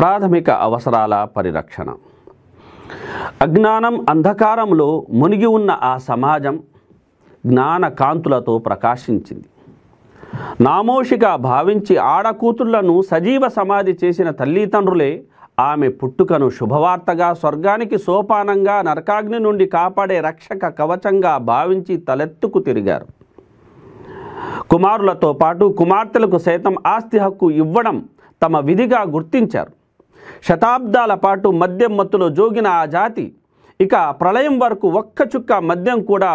ప్రాథమిక అవసరాల పరిరక్షణ అజ్ఞానం అంధకారంలో మునిగి ఉన్న ఆ సమాజం జ్ఞాన కాంతులతో ప్రకాశించింది నామోషిగా భావించి ఆడకూతుళ్లను సజీవ సమాధి చేసిన తల్లిదండ్రులే ఆమె పుట్టుకను శుభవార్తగా స్వర్గానికి సోపానంగా నరకాగ్ని నుండి కాపాడే రక్షక కవచంగా భావించి తలెత్తుకు తిరిగారు కుమారులతో పాటు కుమార్తెలకు సైతం ఆస్తి హక్కు ఇవ్వడం తమ విధిగా గుర్తించారు శతాబ్దాల పాటు మద్యం మత్తులో జోగిన ఆ జాతి ఇక ప్రళయం వరకు ఒక్క చుక్క మద్యం కూడా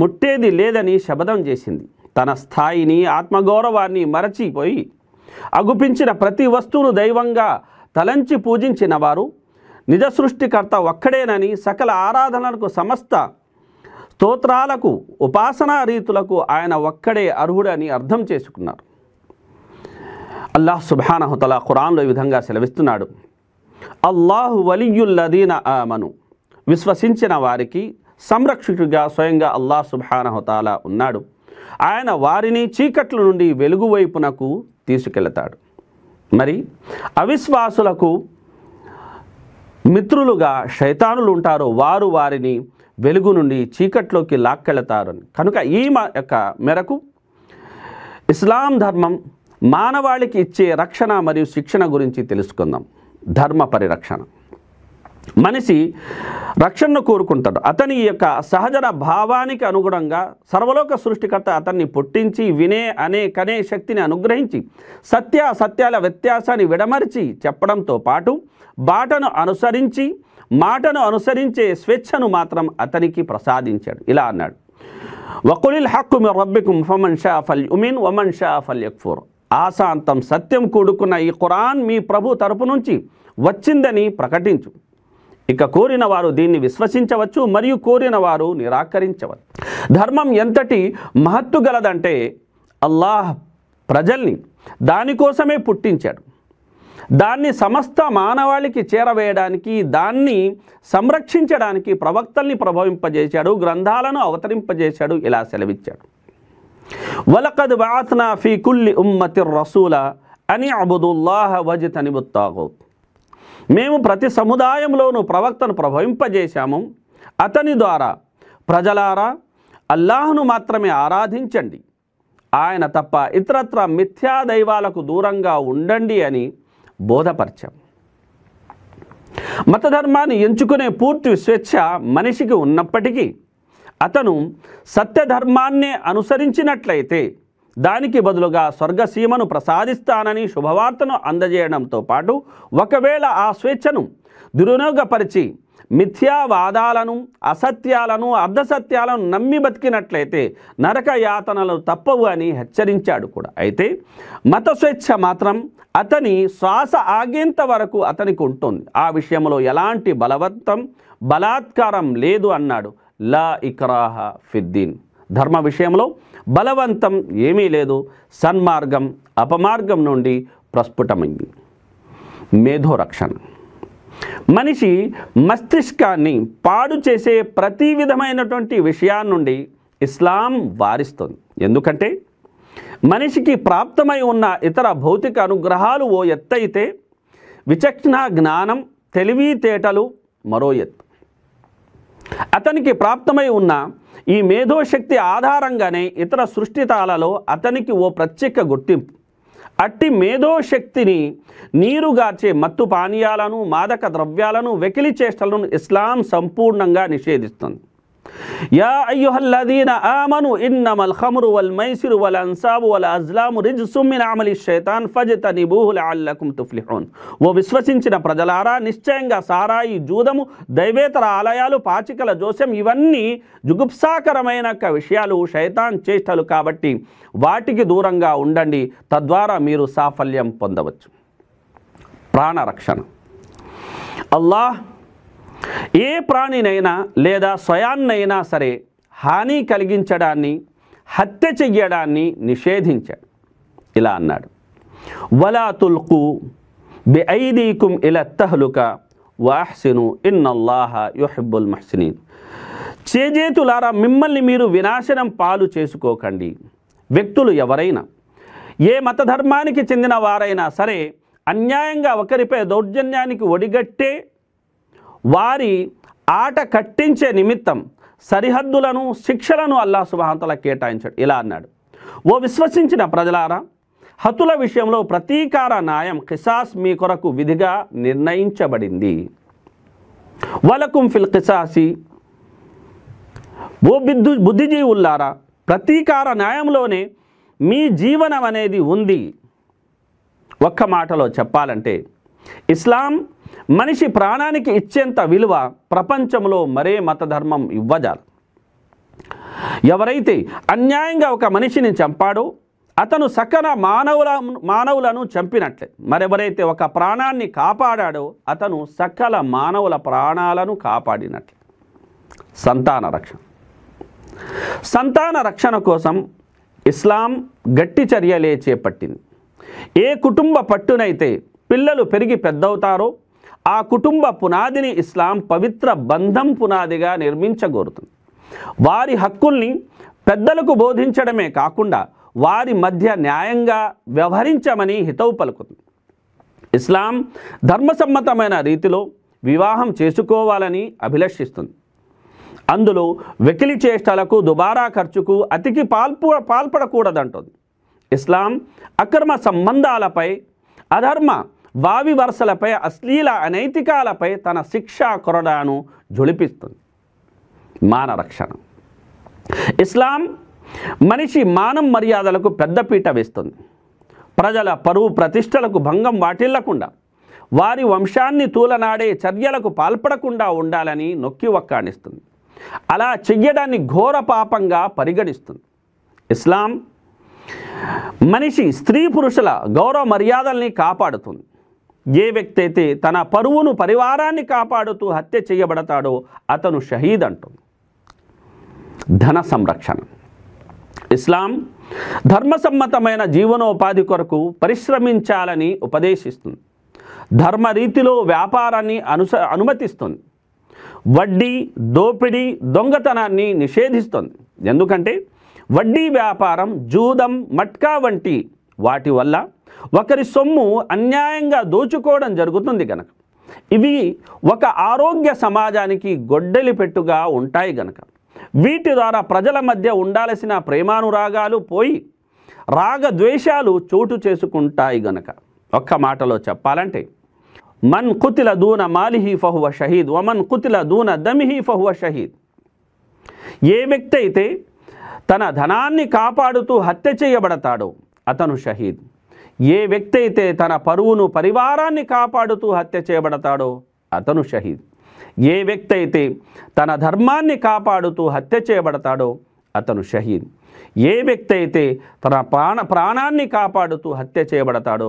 ముట్టేది లేదని శబదం చేసింది తన స్థాయిని ఆత్మగౌరవాన్ని మరచిపోయి అగుపించిన ప్రతి వస్తువును దైవంగా తలంచి పూజించిన వారు నిజ సృష్టికర్త ఒక్కడేనని సకల ఆరాధనలకు సమస్త స్తోత్రాలకు ఉపాసనా రీతులకు ఆయన ఒక్కడే అర్హుడని అర్థం చేసుకున్నారు అల్లాహ్ సుబానహుతల ఖురాన్లో ఈ విధంగా సెలవిస్తున్నాడు అల్లాహు వలియుల్లదీన ఆమను విశ్వసించిన వారికి సంరక్షకుడిగా స్వయంగా అల్లాహ్ సుబానహుతాల ఉన్నాడు ఆయన వారిని చీకట్ల నుండి వెలుగు వైపునకు తీసుకెళ్తాడు మరి అవిశ్వాసులకు మిత్రులుగా శైతానులు ఉంటారో వారు వారిని వెలుగు నుండి చీకట్లోకి అని కనుక ఈ యొక్క మేరకు ఇస్లాం ధర్మం మానవాళికి ఇచ్చే రక్షణ మరియు శిక్షణ గురించి తెలుసుకుందాం ధర్మ పరిరక్షణ మనిషి రక్షణను కోరుకుంటాడు అతని యొక్క సహజన భావానికి అనుగుణంగా సర్వలోక సృష్టికర్త అతన్ని పుట్టించి వినే అనే కనే శక్తిని అనుగ్రహించి సత్య సత్యాల వ్యత్యాసాన్ని విడమరిచి చెప్పడంతో పాటు బాటను అనుసరించి మాటను అనుసరించే స్వేచ్ఛను మాత్రం అతనికి ప్రసాదించాడు ఇలా అన్నాడు వకులిల్ హక్కు మీ రబ్బికుం ఫమన్ షా ఫల్ ఉమిన్ వమన్ షా ఫల్ యక్ఫూర్ ఆశాంతం సత్యం కూడుకున్న ఈ ఖురాన్ మీ ప్రభు తరపు నుంచి వచ్చిందని ప్రకటించు ఇక కోరిన వారు దీన్ని విశ్వసించవచ్చు మరియు కోరిన వారు నిరాకరించవచ్చు ధర్మం ఎంతటి మహత్తు గలదంటే అల్లాహ్ ప్రజల్ని దానికోసమే పుట్టించాడు దాన్ని సమస్త మానవాళికి చేరవేయడానికి దాన్ని సంరక్షించడానికి ప్రవక్తల్ని ప్రభావింపజేశాడు గ్రంథాలను అవతరింపజేశాడు ఇలా సెలవిచ్చాడు వలకద్ బాత్నా ఫీ కుల్లి ఉమ్మతి రసూల అని అబుదుల్లాహ వజిత్ అని తనిబుత్తాగోత్ మేము ప్రతి సముదాయంలోనూ ప్రవక్తను ప్రభవింపజేశాము అతని ద్వారా ప్రజలారా అల్లాహ్ను మాత్రమే ఆరాధించండి ఆయన తప్ప ఇతరత్ర మిథ్యా దైవాలకు దూరంగా ఉండండి అని బోధపరిచాం మతధర్మాన్ని ఎంచుకునే పూర్తి స్వేచ్ఛ మనిషికి ఉన్నప్పటికీ అతను సత్యధర్మాన్నే అనుసరించినట్లయితే దానికి బదులుగా స్వర్గసీమను ప్రసాదిస్తానని శుభవార్తను అందజేయడంతో పాటు ఒకవేళ ఆ స్వేచ్ఛను దురునోగపరిచి మిథ్యావాదాలను అసత్యాలను అర్ధసత్యాలను నమ్మి బతికినట్లయితే నరక యాతనలు తప్పవు అని హెచ్చరించాడు కూడా అయితే మత స్వేచ్ఛ మాత్రం అతని శ్వాస ఆగేంత వరకు అతనికి ఉంటుంది ఆ విషయంలో ఎలాంటి బలవంతం బలాత్కారం లేదు అన్నాడు లా ఇక్రాహ ఫిద్దీన్ ధర్మ విషయంలో బలవంతం ఏమీ లేదు సన్మార్గం అపమార్గం నుండి ప్రస్ఫుటమైంది మేధో రక్షణ మనిషి మస్తిష్కాన్ని పాడు చేసే ప్రతి విధమైనటువంటి విషయాల నుండి ఇస్లాం వారిస్తుంది ఎందుకంటే మనిషికి ప్రాప్తమై ఉన్న ఇతర భౌతిక అనుగ్రహాలు ఓ ఎత్తైతే విచక్షణ జ్ఞానం తెలివితేటలు మరో ఎత్తు అతనికి ప్రాప్తమై ఉన్న ఈ మేధోశక్తి ఆధారంగానే ఇతర సృష్టితాలలో అతనికి ఓ ప్రత్యేక గుర్తింపు అట్టి మేధోశక్తిని నీరుగార్చే మత్తు పానీయాలను మాదక ద్రవ్యాలను వెకిలి చేష్టలను ఇస్లాం సంపూర్ణంగా నిషేధిస్తుంది యా అయ్యుహల్లదీన ఆమను ఇన్నమల్ ఖమ్రు వల్ మైసిరు వల్ అన్సాబు వల్ అజ్లాము రిజ్సుమ్ మిన్ అమలి షైతాన్ ఫజ్తనిబూహు లఅల్లకుం తుఫ్లిహూన్ ఓ విశ్వసించిన ప్రజలారా నిశ్చయంగా సారాయి జూదము దైవేతర ఆలయాలు పాచికల జోస్యం ఇవన్నీ జుగుప్సాకరమైన విషయాలు శైతాన్ చేష్టలు కాబట్టి వాటికి దూరంగా ఉండండి తద్వారా మీరు సాఫల్యం పొందవచ్చు ప్రాణరక్షణ అల్లాహ్ ఏ ప్రాణినైనా లేదా స్వయాన్నైనా సరే హాని కలిగించడాన్ని హత్య చెయ్యడాన్ని నిషేధించాడు ఇలా అన్నాడు వలా తుల్కు బి ఐదీకుం ఇలా తహలుక వాహ్సిను ఇన్నల్లాహ యుహిబ్బుల్ మహ్సినీన్ చేజేతులారా మిమ్మల్ని మీరు వినాశనం పాలు చేసుకోకండి వ్యక్తులు ఎవరైనా ఏ మతధర్మానికి చెందిన వారైనా సరే అన్యాయంగా ఒకరిపై దౌర్జన్యానికి ఒడిగట్టే వారి ఆట కట్టించే నిమిత్తం సరిహద్దులను శిక్షలను అల్లా సుబాహతల కేటాయించాడు ఇలా అన్నాడు ఓ విశ్వసించిన ప్రజలారా హతుల విషయంలో ప్రతీకార న్యాయం కిసాస్ మీ కొరకు విధిగా నిర్ణయించబడింది వలకుం ఫిల్ కిసాసి ఓ బిద్దు బుద్ధిజీవుల్లారా ప్రతీకార న్యాయంలోనే మీ జీవనం అనేది ఉంది ఒక్క మాటలో చెప్పాలంటే ఇస్లాం మనిషి ప్రాణానికి ఇచ్చేంత విలువ ప్రపంచంలో మరే మతధర్మం ఇవ్వజాలి ఎవరైతే అన్యాయంగా ఒక మనిషిని చంపాడో అతను సకల మానవుల మానవులను చంపినట్లే మరెవరైతే ఒక ప్రాణాన్ని కాపాడాడో అతను సకల మానవుల ప్రాణాలను కాపాడినట్లే సంతాన రక్షణ సంతాన రక్షణ కోసం ఇస్లాం గట్టి చర్యలే చేపట్టింది ఏ కుటుంబ పట్టునైతే పిల్లలు పెరిగి పెద్దవుతారో ఆ కుటుంబ పునాదిని ఇస్లాం పవిత్ర బంధం పునాదిగా నిర్మించగోరుతుంది వారి హక్కుల్ని పెద్దలకు బోధించడమే కాకుండా వారి మధ్య న్యాయంగా వ్యవహరించమని హితవు పలుకుతుంది ఇస్లాం ధర్మసమ్మతమైన రీతిలో వివాహం చేసుకోవాలని అభిలషిస్తుంది అందులో వెకిలి చేష్టలకు దుబారా ఖర్చుకు అతికి పాల్పు పాల్పడకూడదంటుంది ఇస్లాం అక్రమ సంబంధాలపై అధర్మ వావి వరుసలపై అశ్లీల అనైతికాలపై తన శిక్షా కొరడాను జొలిపిస్తుంది మానరక్షణ ఇస్లాం మనిషి మానం మర్యాదలకు పెద్దపీట వేస్తుంది ప్రజల పరువు ప్రతిష్టలకు భంగం వాటిల్లకుండా వారి వంశాన్ని తూలనాడే చర్యలకు పాల్పడకుండా ఉండాలని నొక్కి ఒక్కాణిస్తుంది అలా చెయ్యడాన్ని ఘోర పాపంగా పరిగణిస్తుంది ఇస్లాం మనిషి స్త్రీ పురుషుల గౌరవ మర్యాదల్ని కాపాడుతుంది ఏ వ్యక్తి అయితే తన పరువును పరివారాన్ని కాపాడుతూ హత్య చేయబడతాడో అతను షహీద్ అంటుంది ధన సంరక్షణ ఇస్లాం ధర్మసమ్మతమైన జీవనోపాధి కొరకు పరిశ్రమించాలని ఉపదేశిస్తుంది ధర్మరీతిలో వ్యాపారాన్ని అనుస అనుమతిస్తుంది వడ్డీ దోపిడీ దొంగతనాన్ని నిషేధిస్తుంది ఎందుకంటే వడ్డీ వ్యాపారం జూదం మట్కా వంటి వాటి వల్ల ఒకరి సొమ్ము అన్యాయంగా దోచుకోవడం జరుగుతుంది గనక ఇవి ఒక ఆరోగ్య సమాజానికి గొడ్డలి పెట్టుగా ఉంటాయి గనక వీటి ద్వారా ప్రజల మధ్య ఉండాల్సిన ప్రేమానురాగాలు పోయి రాగద్వేషాలు చోటు చేసుకుంటాయి గనక ఒక్క మాటలో చెప్పాలంటే మన్ కుతిల దూన మాలిహి ఫహువ షహీద్ వమన్ కుతిల దూన దమిహి ఫహువ షహీద్ ఏ వ్యక్తి అయితే తన ధనాన్ని కాపాడుతూ హత్య చేయబడతాడో అతను షహీద్ ఏ వ్యక్తి అయితే తన పరువును పరివారాన్ని కాపాడుతూ హత్య చేయబడతాడో అతను షహీద్ ఏ వ్యక్తి అయితే తన ధర్మాన్ని కాపాడుతూ హత్య చేయబడతాడో అతను షహీద్ ఏ వ్యక్తి అయితే తన ప్రాణ ప్రాణాన్ని కాపాడుతూ హత్య చేయబడతాడో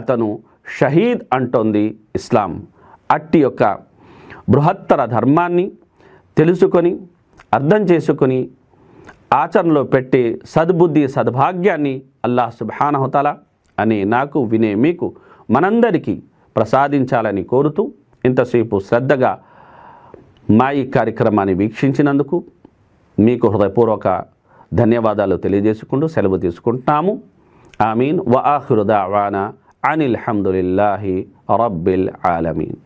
అతను షహీద్ అంటోంది ఇస్లాం అట్టి యొక్క బృహత్తర ధర్మాన్ని తెలుసుకొని అర్థం చేసుకొని ఆచరణలో పెట్టి సద్బుద్ధి సద్భాగ్యాన్ని అల్లాహ్ సుబానహుతాలా అని నాకు వినే మీకు మనందరికీ ప్రసాదించాలని కోరుతూ ఇంతసేపు శ్రద్ధగా మా ఈ కార్యక్రమాన్ని వీక్షించినందుకు మీకు హృదయపూర్వక ధన్యవాదాలు తెలియజేసుకుంటూ సెలవు తీసుకుంటున్నాము ఆమీన్ వఆహృదావానా అనిల్ హమ్దుల్లాహి రబ్బిల్ ఆలమీన్